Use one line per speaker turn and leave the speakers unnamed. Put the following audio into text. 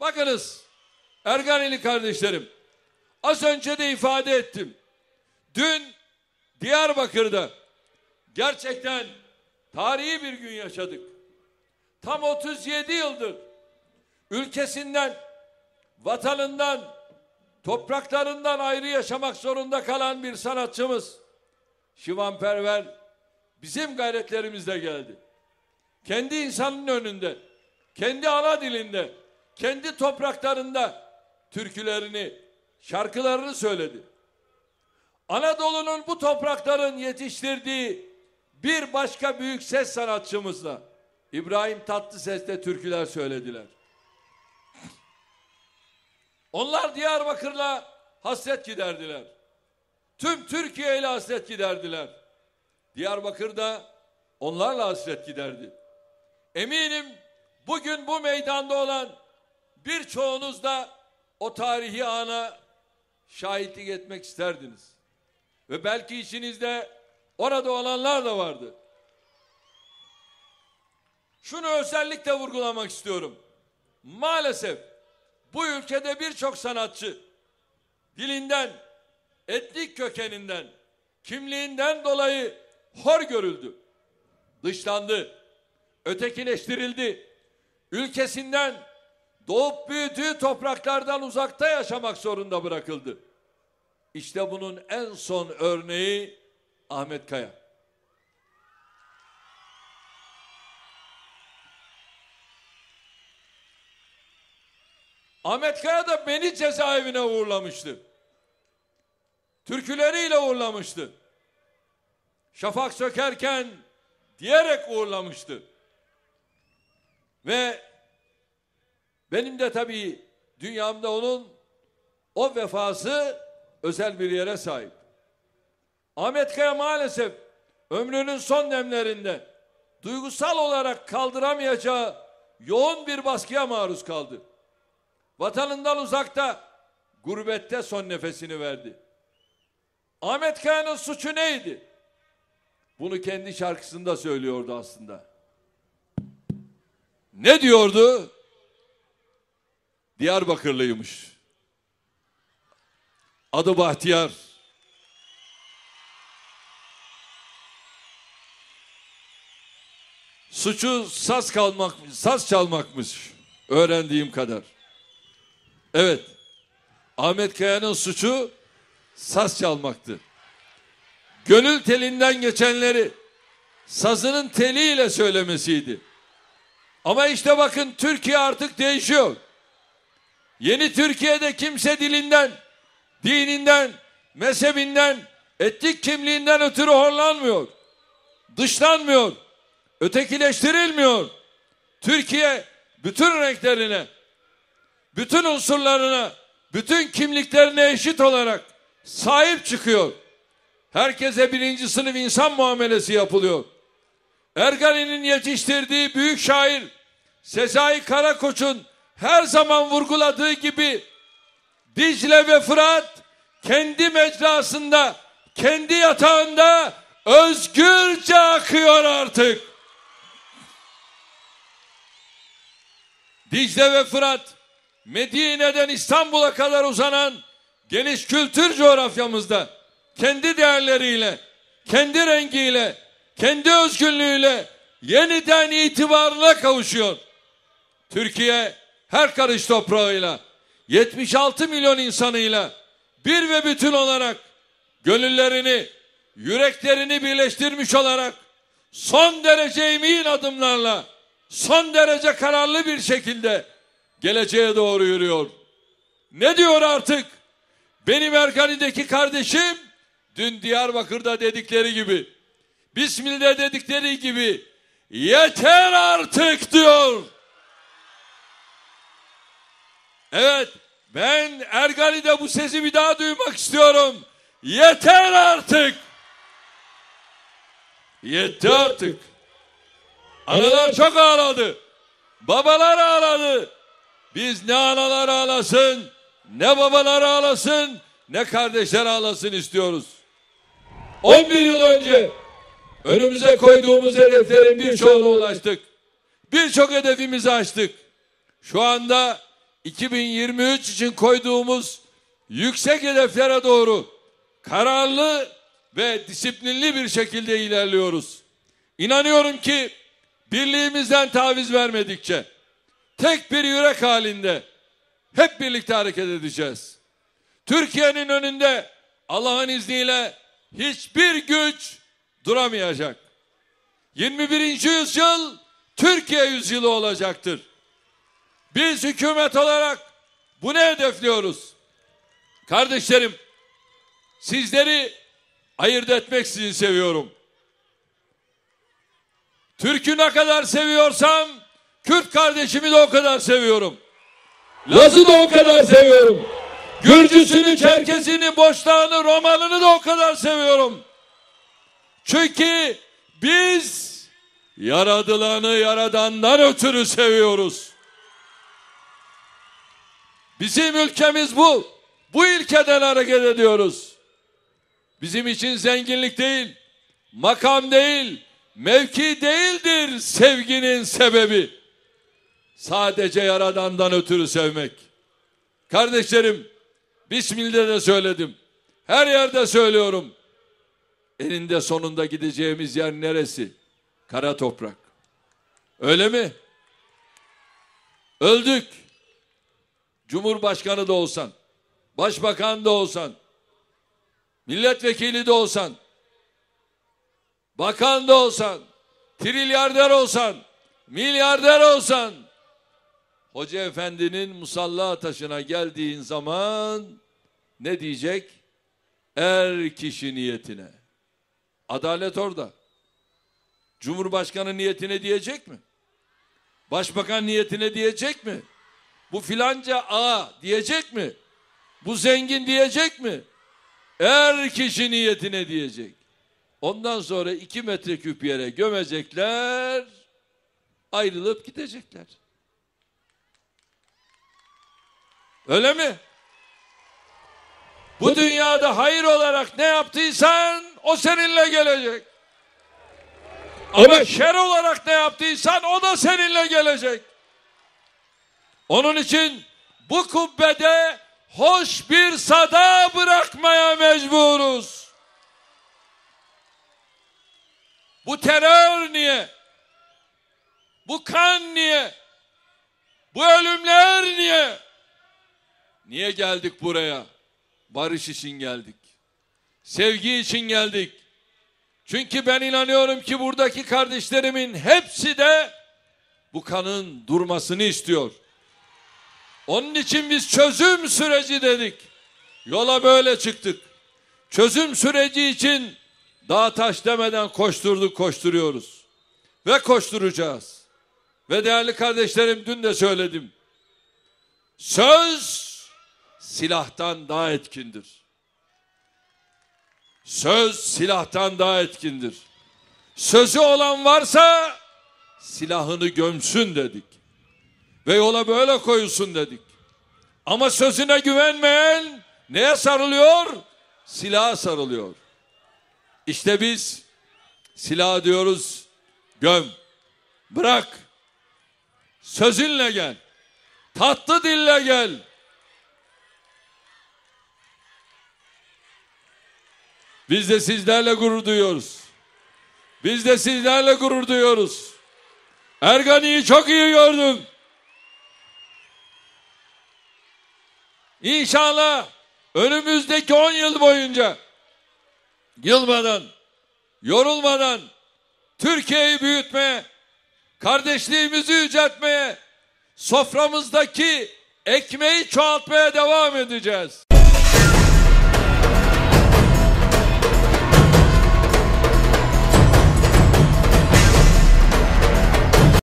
Bakınız Erganeli kardeşlerim az önce de ifade ettim. Dün Diyarbakır'da gerçekten tarihi bir gün yaşadık. Tam 37 yıldır ülkesinden, vatanından, topraklarından ayrı yaşamak zorunda kalan bir sanatçımız Şivan Perver bizim gayretlerimizle geldi. Kendi insanın önünde, kendi ana dilinde kendi topraklarında türkülerini, şarkılarını söyledi. Anadolu'nun bu toprakların yetiştirdiği bir başka büyük ses sanatçımızla İbrahim Tatlıses'te türküler söylediler. Onlar Diyarbakır'la hasret giderdiler. Tüm Türkiye ile hasret giderdiler. Diyarbakır'da onlarla hasret giderdi. Eminim bugün bu meydanda olan Birçoğunuz da o tarihi ana şahitlik etmek isterdiniz. Ve belki içinizde orada olanlar da vardı. Şunu özellikle vurgulamak istiyorum. Maalesef bu ülkede birçok sanatçı dilinden, etnik kökeninden, kimliğinden dolayı hor görüldü. Dışlandı, ötekileştirildi. Ülkesinden, doğup büyüdüğü topraklardan uzakta yaşamak zorunda bırakıldı. İşte bunun en son örneği Ahmet Kaya. Ahmet Kaya da beni cezaevine uğurlamıştı. Türküleriyle uğurlamıştı. Şafak sökerken diyerek uğurlamıştı. Ve benim de tabii dünyamda onun o vefası özel bir yere sahip. Ahmet Kaya maalesef ömrünün son demlerinde duygusal olarak kaldıramayacağı yoğun bir baskıya maruz kaldı. Vatanından uzakta, gurbette son nefesini verdi. Ahmet Kaya'nın suçu neydi? Bunu kendi şarkısında söylüyordu aslında. Ne diyordu? Diyarbakırlıymış. Adı Bahtiyar. Suçu saz kalmak, saz çalmakmış öğrendiğim kadar. Evet. Ahmet Kaya'nın suçu saz çalmaktı. Gönül telinden geçenleri sazının teliyle söylemesiydi. Ama işte bakın Türkiye artık değişiyor. Yeni Türkiye'de kimse dilinden, dininden, mezhebinden, etnik kimliğinden ötürü horlanmıyor. Dışlanmıyor. Ötekileştirilmiyor. Türkiye bütün renklerine, bütün unsurlarına, bütün kimliklerine eşit olarak sahip çıkıyor. Herkese birinci sınıf insan muamelesi yapılıyor. Ergani'nin yetiştirdiği büyük şair Sezai Karakoç'un her zaman vurguladığı gibi Dicle ve Fırat kendi mecrasında, kendi yatağında özgürce akıyor artık. Dicle ve Fırat Medine'den İstanbul'a kadar uzanan geniş kültür coğrafyamızda kendi değerleriyle, kendi rengiyle, kendi özgürlüğüyle yeniden itibarına kavuşuyor. Türkiye her karış toprağıyla, 76 milyon insanıyla bir ve bütün olarak gönüllerini, yüreklerini birleştirmiş olarak son derece emin adımlarla, son derece kararlı bir şekilde geleceğe doğru yürüyor. Ne diyor artık? Benim Ergani'deki kardeşim dün Diyarbakır'da dedikleri gibi, Bismillah dedikleri gibi yeter artık diyor. Evet ben Ergani'de bu sesi bir daha duymak istiyorum. Yeter artık. Yetti artık. Analar çok ağladı. Babalar ağladı. Biz ne analar ağlasın, ne babalar ağlasın, ne kardeşler ağlasın istiyoruz. 11 yıl önce önümüze koyduğumuz hedeflerin birçoğuna ulaştık. Birçok hedefimizi açtık. Şu anda 2023 için koyduğumuz yüksek hedeflere doğru kararlı ve disiplinli bir şekilde ilerliyoruz. İnanıyorum ki birliğimizden taviz vermedikçe tek bir yürek halinde hep birlikte hareket edeceğiz. Türkiye'nin önünde Allah'ın izniyle hiçbir güç duramayacak. 21. yüzyıl Türkiye yüzyılı olacaktır. Biz hükümet olarak bunu hedefliyoruz. Kardeşlerim, sizleri ayırt etmek için seviyorum. Türk'ü ne kadar seviyorsam Kürt kardeşimi de o kadar seviyorum. Laz'ı da o kadar seviyorum. Gürcüsünü, Çerkesini, Boşnağını, Romalını da o kadar seviyorum. Çünkü biz yaradılanı yaradandan ötürü seviyoruz. Bizim ülkemiz bu. Bu ilkeden hareket ediyoruz. Bizim için zenginlik değil, makam değil, mevki değildir sevginin sebebi. Sadece Yaradan'dan ötürü sevmek. Kardeşlerim, Bismillah de söyledim. Her yerde söylüyorum. Eninde sonunda gideceğimiz yer neresi? Kara toprak. Öyle mi? Öldük. Cumhurbaşkanı da olsan, başbakan da olsan, milletvekili de olsan, bakan da olsan, trilyarder olsan, milyarder olsan, Hoca Efendi'nin musalla taşına geldiğin zaman ne diyecek? Er kişi niyetine. Adalet orada. Cumhurbaşkanı niyetine diyecek mi? Başbakan niyetine diyecek mi? Bu filanca ağa diyecek mi? Bu zengin diyecek mi? Er kişi niyetine diyecek. Ondan sonra iki metreküp yere gömecekler, ayrılıp gidecekler. Öyle mi? Bu dünyada hayır olarak ne yaptıysan o seninle gelecek. Ama evet. şer olarak ne yaptıysan o da seninle gelecek. Onun için bu kubbede hoş bir sada bırakmaya mecburuz. Bu terör niye? Bu kan niye? Bu ölümler niye? Niye geldik buraya? Barış için geldik. Sevgi için geldik. Çünkü ben inanıyorum ki buradaki kardeşlerimin hepsi de bu kanın durmasını istiyor. Onun için biz çözüm süreci dedik. Yola böyle çıktık. Çözüm süreci için dağ taş demeden koşturduk koşturuyoruz. Ve koşturacağız. Ve değerli kardeşlerim dün de söyledim. Söz silahtan daha etkindir. Söz silahtan daha etkindir. Sözü olan varsa silahını gömsün dedik ve yola böyle koyulsun dedik. Ama sözüne güvenmeyen neye sarılıyor? Silaha sarılıyor. İşte biz silah diyoruz göm, bırak, sözünle gel, tatlı dille gel. Biz de sizlerle gurur duyuyoruz. Biz de sizlerle gurur duyuyoruz. Ergani'yi çok iyi gördüm. İnşallah önümüzdeki 10 yıl boyunca yılmadan, yorulmadan Türkiye'yi büyütmeye, kardeşliğimizi yüceltmeye, soframızdaki ekmeği çoğaltmaya devam edeceğiz.